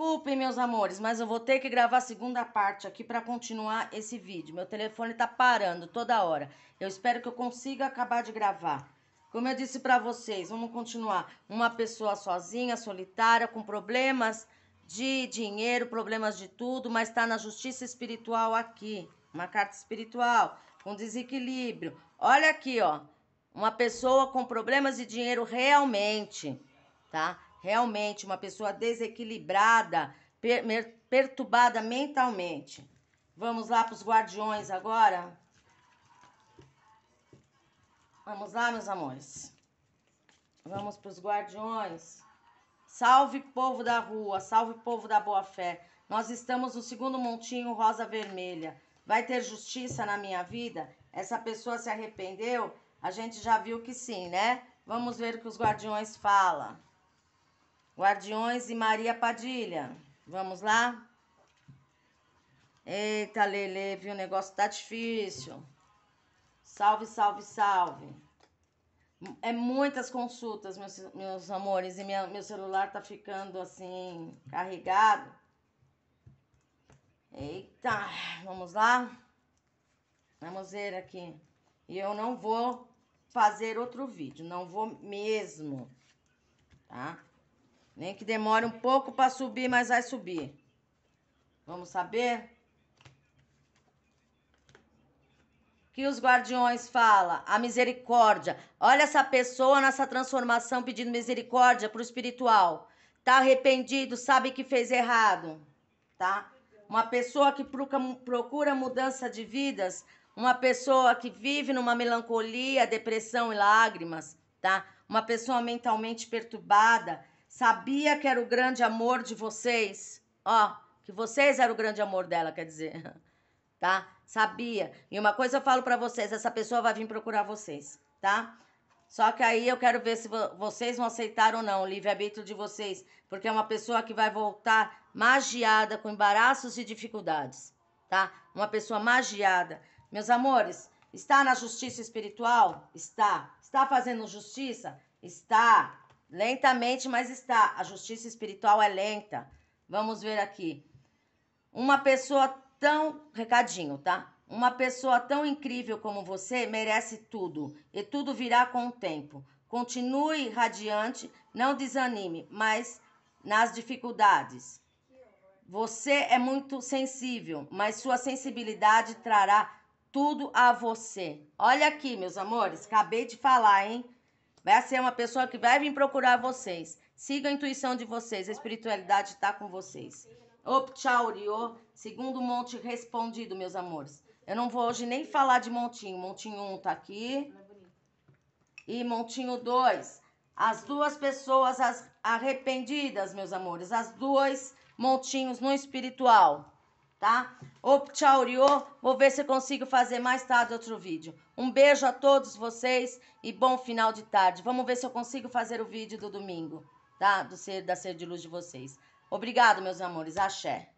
Desculpem, meus amores, mas eu vou ter que gravar a segunda parte aqui para continuar esse vídeo. Meu telefone tá parando toda hora. Eu espero que eu consiga acabar de gravar. Como eu disse para vocês, vamos continuar. Uma pessoa sozinha, solitária, com problemas de dinheiro, problemas de tudo, mas está na justiça espiritual aqui. Uma carta espiritual com desequilíbrio. Olha aqui, ó. Uma pessoa com problemas de dinheiro realmente, tá? realmente uma pessoa desequilibrada, per perturbada mentalmente. Vamos lá para os guardiões agora? Vamos lá, meus amores. Vamos para os guardiões. Salve povo da rua, salve povo da boa fé. Nós estamos no segundo montinho rosa vermelha. Vai ter justiça na minha vida? Essa pessoa se arrependeu? A gente já viu que sim, né? Vamos ver o que os guardiões falam. Guardiões e Maria Padilha. Vamos lá? Eita, Lele, viu? O negócio tá difícil. Salve, salve, salve. É muitas consultas, meus, meus amores, e minha, meu celular tá ficando assim, carregado. Eita, vamos lá? Vamos ver aqui. E eu não vou fazer outro vídeo, não vou mesmo, tá? Nem né? que demore um pouco para subir, mas vai subir. Vamos saber? que os guardiões fala a misericórdia. Olha essa pessoa nessa transformação pedindo misericórdia para o espiritual. Tá arrependido, sabe que fez errado, tá? Uma pessoa que procura mudança de vidas, uma pessoa que vive numa melancolia, depressão e lágrimas, tá? Uma pessoa mentalmente perturbada, Sabia que era o grande amor de vocês. Ó, que vocês eram o grande amor dela, quer dizer. Tá? Sabia. E uma coisa eu falo para vocês, essa pessoa vai vir procurar vocês, tá? Só que aí eu quero ver se vocês vão aceitar ou não o livre-arbítrio de vocês, porque é uma pessoa que vai voltar magiada com embaraços e dificuldades, tá? Uma pessoa magiada. Meus amores, está na justiça espiritual? Está. Está fazendo justiça? Está. Lentamente, mas está. A justiça espiritual é lenta. Vamos ver aqui. Uma pessoa tão. Recadinho, tá? Uma pessoa tão incrível como você merece tudo. E tudo virá com o tempo. Continue radiante, não desanime, mas nas dificuldades. Você é muito sensível, mas sua sensibilidade trará tudo a você. Olha aqui, meus amores, acabei de falar, hein? Vai ser uma pessoa que vai vir procurar vocês. Siga a intuição de vocês, a espiritualidade está com vocês. Opchauriô, segundo monte respondido, meus amores. Eu não vou hoje nem falar de montinho. Montinho 1 um tá aqui. E montinho 2. As duas pessoas as arrependidas, meus amores. As duas montinhos no espiritual tá? Op, tchau, Rio. Vou ver se eu consigo fazer mais tarde outro vídeo. Um beijo a todos vocês e bom final de tarde. Vamos ver se eu consigo fazer o vídeo do domingo, tá? Do ser, da ser de luz de vocês. Obrigado, meus amores. Axé.